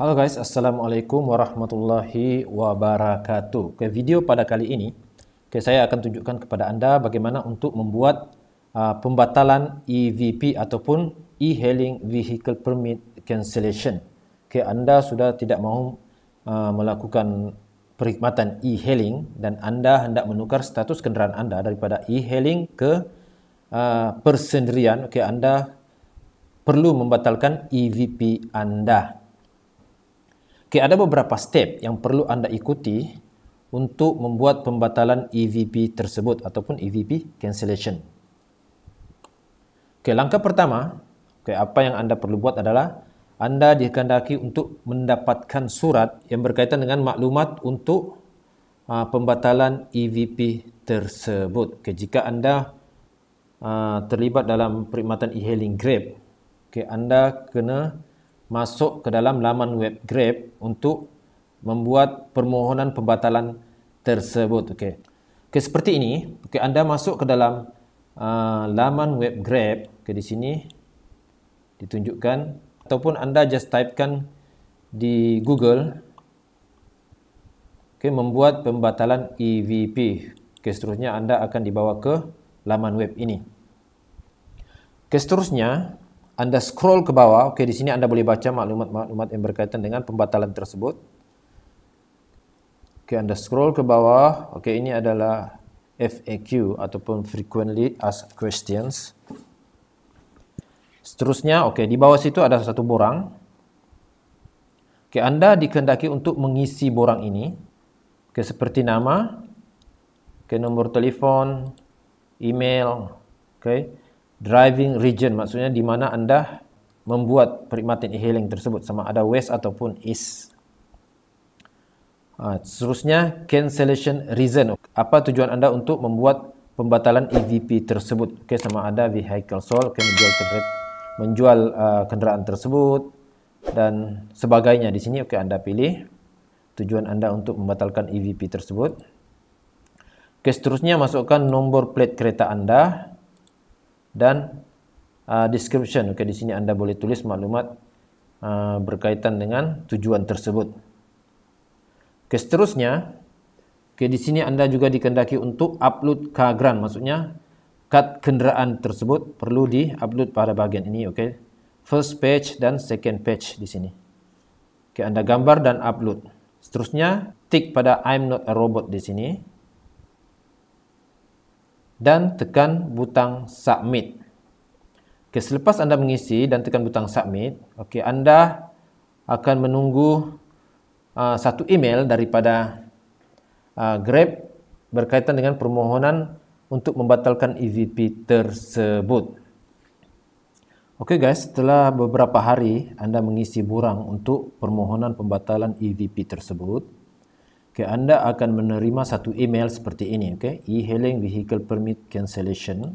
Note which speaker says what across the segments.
Speaker 1: Halo guys, Assalamualaikum warahmatullahi wabarakatuh. Ke video pada kali ini, ke saya akan tunjukkan kepada anda bagaimana untuk membuat uh, pembatalan EVP ataupun e-hailing vehicle permit cancellation. Ke anda sudah tidak mahu uh, melakukan perkhidmatan e-hailing dan anda hendak menukar status kenderaan anda daripada e-hailing ke uh, persendirian, ke anda perlu membatalkan EVP anda. Okay, ada beberapa step yang perlu anda ikuti untuk membuat pembatalan EVP tersebut ataupun EVP cancellation. Okay, langkah pertama, okay, apa yang anda perlu buat adalah anda dikehendaki untuk mendapatkan surat yang berkaitan dengan maklumat untuk uh, pembatalan EVP tersebut. Okay, jika anda uh, terlibat dalam perkhidmatan e-hailing Grab, okay, anda kena masuk ke dalam laman web Grab untuk membuat permohonan pembatalan tersebut. Okey. Okey seperti ini, okey anda masuk ke dalam uh, laman web Grab ke di sini ditunjukkan ataupun anda just typekan di Google okey membuat pembatalan EVP. Okey seterusnya anda akan dibawa ke laman web ini. Okey seterusnya anda scroll ke bawah, okay, di sini anda boleh baca maklumat-maklumat yang berkaitan dengan pembatalan tersebut. Okay, anda scroll ke bawah, okay, ini adalah FAQ ataupun Frequently Asked Questions. Seterusnya, okay, di bawah situ ada satu borang. Okay, anda dikehendaki untuk mengisi borang ini. Okay, seperti nama, okay, nombor telefon, email, okay, driving region maksudnya di mana anda membuat perkhidmatan e-hailing tersebut sama ada west ataupun east. Ha, seterusnya cancellation reason. Apa tujuan anda untuk membuat pembatalan EVP tersebut? Okey sama ada vehicle sold, okay, menjual kenderaan, menjual uh, kenderaan tersebut dan sebagainya di sini okey anda pilih tujuan anda untuk membatalkan EVP tersebut. Okey seterusnya masukkan nombor plate kereta anda dan uh, description. Okay, di sini anda boleh tulis maklumat uh, berkaitan dengan tujuan tersebut. Okay, seterusnya, okay, di sini anda juga dikendaki untuk upload kagran, maksudnya kad kenderaan tersebut perlu di-upload pada bagian ini. Okay. First page dan second page di sini. Okay, anda gambar dan upload. Seterusnya, tick pada I'm not a robot di sini dan tekan butang submit. Okey, selepas anda mengisi dan tekan butang submit, okey, anda akan menunggu uh, satu email daripada uh, Grab berkaitan dengan permohonan untuk membatalkan EVP tersebut. Okey guys, setelah beberapa hari anda mengisi borang untuk permohonan pembatalan EVP tersebut, okay, anda akan menerima satu email seperti ini okay? e-hailing vehicle permit cancellation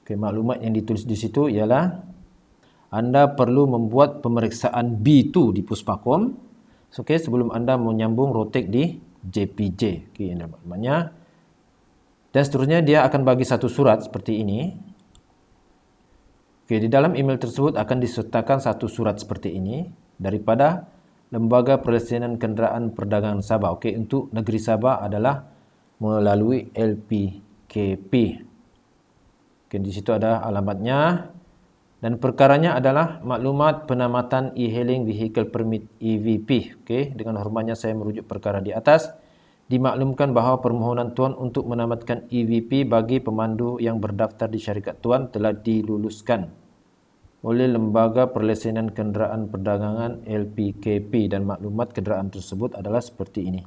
Speaker 1: okay, maklumat yang ditulis di situ ialah anda perlu membuat pemeriksaan B2 di Puspakom so, okay, sebelum anda menyambung rotek di JPJ okay, maklumatnya dan seterusnya dia akan bagi satu surat seperti ini Okay, di dalam email tersebut akan disertakan satu surat seperti ini daripada Lembaga Perlesenan Kenderaan Perdagangan Sabah. Okey, untuk negeri Sabah adalah melalui LPKP. Okey, di situ ada alamatnya. Dan perkaranya adalah maklumat penamatan e-hailing vehicle permit EVP. Okey, dengan hormatnya saya merujuk perkara di atas. Dimaklumkan bahawa permohonan tuan untuk menamatkan EVP bagi pemandu yang berdaftar di syarikat tuan telah diluluskan oleh Lembaga Perlesenan Kenderaan Perdagangan LPKP dan maklumat kenderaan tersebut adalah seperti ini.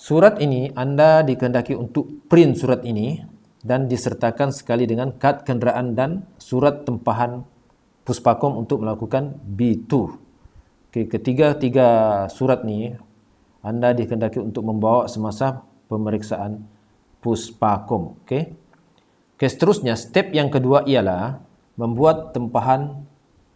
Speaker 1: Surat ini anda dikendaki untuk print surat ini dan disertakan sekali dengan kad kenderaan dan surat tempahan Puspakom untuk melakukan B2. Okay, ketiga-tiga surat ni anda dikendaki untuk membawa semasa pemeriksaan Puspakom. Okay. Okay, seterusnya, step yang kedua ialah membuat tempahan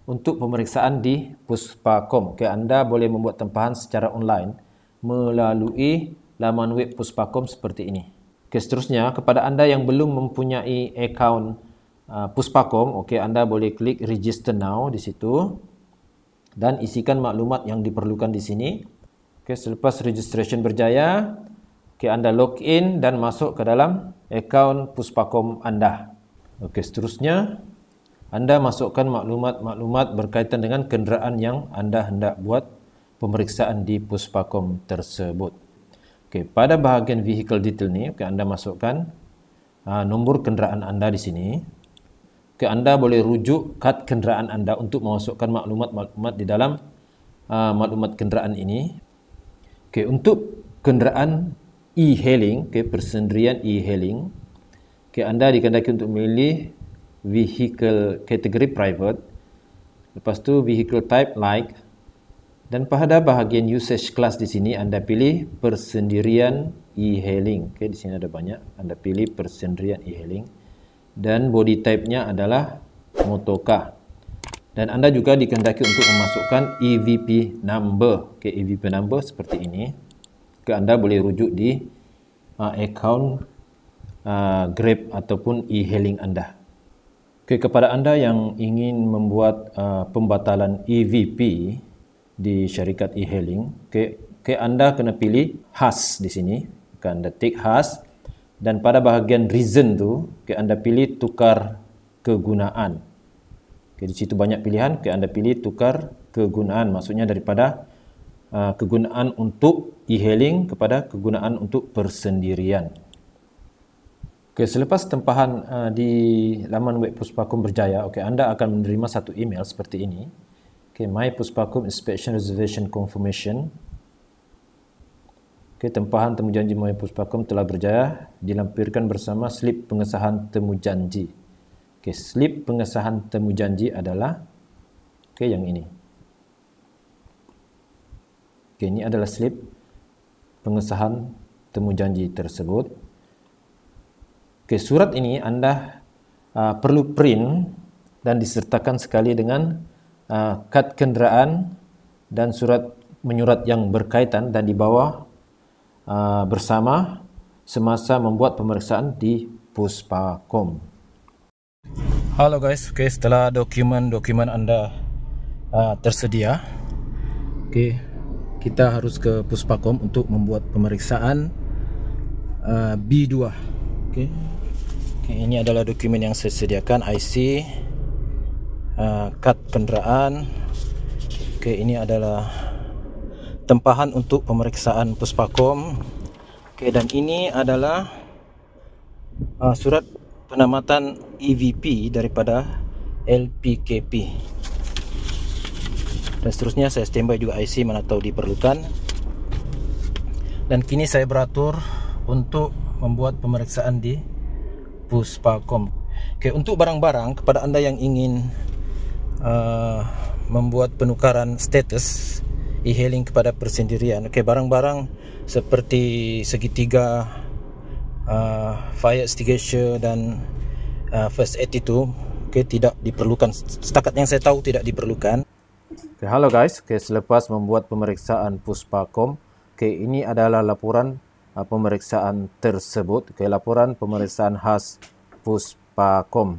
Speaker 1: untuk pemeriksaan di Puspa.com. Okay, anda boleh membuat tempahan secara online melalui laman web Puspa.com seperti ini. Okay, seterusnya, kepada anda yang belum mempunyai akaun uh, Puspa.com, okay, anda boleh klik register now di situ dan isikan maklumat yang diperlukan di sini. Okay, selepas registration berjaya, okay, anda log in dan masuk ke dalam akaun puspakom anda Okey, seterusnya anda masukkan maklumat-maklumat berkaitan dengan kenderaan yang anda hendak buat pemeriksaan di puspakom tersebut Okey, pada bahagian vehicle detail ni ok anda masukkan uh, nombor kenderaan anda di sini ok anda boleh rujuk kad kenderaan anda untuk memasukkan maklumat-maklumat di dalam uh, maklumat kenderaan ini Okey, untuk kenderaan e-hailing, okay, persendirian e-hailing, okay, anda dikendaki untuk memilih vehicle kategori private, lepas tu vehicle type like, dan pada bahagian usage class di sini anda pilih persendirian e-hailing. Okay, di sini ada banyak, anda pilih persendirian e-hailing. Dan body type-nya adalah motoka. Dan anda juga dikendaki untuk memasukkan EVP number. Okay, EVP number seperti ini. Jika anda boleh rujuk di uh, akaun uh, Grab ataupun e-hailing anda. Okay, kepada anda yang ingin membuat uh, pembatalan EVP di syarikat e-hailing, okay, okay, anda kena pilih has di sini. Okay, anda tik has dan pada bahagian reason tu, okay, anda pilih tukar kegunaan. Okay, di situ banyak pilihan, okay, anda pilih tukar kegunaan. Maksudnya daripada uh, kegunaan untuk e-hailing kepada kegunaan untuk persendirian. Okay, selepas tempahan uh, di laman web Puspakum Berjaya, Okay, anda akan menerima satu email seperti ini. Okay, My Puspakum Inspection Reservation Confirmation. Okay, tempahan temujanji janji My Puspakum telah berjaya dilampirkan bersama slip pengesahan temujanji. Okay, slip pengesahan temujanji adalah Okay, yang ini. Okay, ini adalah slip pengesahan temu janji tersebut. Okay, surat ini anda uh, perlu print dan disertakan sekali dengan uh, kad kenderaan dan surat menyurat yang berkaitan dan dibawa uh, bersama semasa membuat pemeriksaan di Puspakom. Hello guys, okay, setelah dokumen-dokumen anda uh, tersedia, okay, kita harus ke Puspakom untuk membuat pemeriksaan uh, B2. Okey. Okay, ini adalah dokumen yang saya sediakan, IC, uh, kad kenderaan. Okey, ini adalah tempahan untuk pemeriksaan Puspakom. Okay, dan ini adalah uh, surat penamatan EVP daripada LPKP dan seterusnya saya standby juga IC mana tahu diperlukan dan kini saya beratur untuk membuat pemeriksaan di puspacom okay, untuk barang-barang kepada anda yang ingin uh, membuat penukaran status e-hailing kepada persendirian Okey, barang-barang seperti segitiga uh, fire extinguisher dan uh, first aid itu okay, tidak diperlukan setakat yang saya tahu tidak diperlukan Okay, hello guys. Okay, selepas membuat pemeriksaan Puspakom, okay, ini adalah laporan uh, pemeriksaan tersebut. Okay, laporan pemeriksaan khas Puspakom.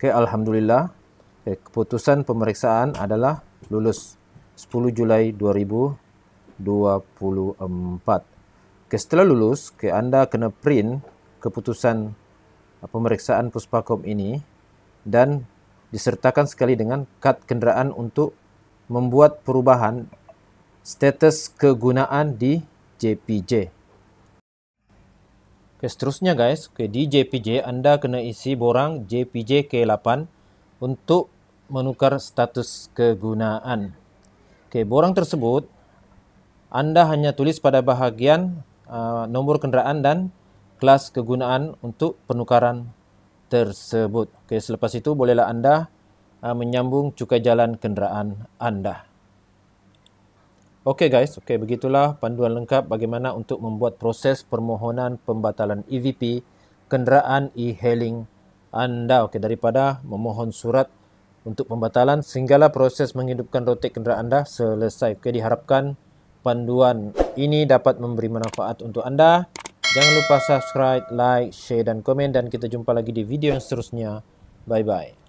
Speaker 1: Okay, alhamdulillah. Okay, keputusan pemeriksaan adalah lulus 10 Julai 2024. Okay, setelah lulus, okay, anda kena print keputusan uh, pemeriksaan Puspakom ini dan disertakan sekali dengan kad kenderaan untuk membuat perubahan status kegunaan di JPJ. Oke, seterusnya guys, oke, di JPJ Anda kena isi borang JPJ K8 untuk menukar status kegunaan. Oke, borang tersebut Anda hanya tulis pada bahagian uh, nomor kenderaan dan kelas kegunaan untuk penukaran tersebut. Okey, selepas itu bolehlah anda uh, menyambung cukai jalan kenderaan anda. Okey guys, okey begitulah panduan lengkap bagaimana untuk membuat proses permohonan pembatalan EVP kenderaan e-hailing anda. Okey, daripada memohon surat untuk pembatalan sehinggalah proses menghidupkan rotek kenderaan anda selesai. Okey, diharapkan panduan ini dapat memberi manfaat untuk anda. Jangan lupa subscribe, like, share dan komen dan kita jumpa lagi di video yang seterusnya. Bye bye.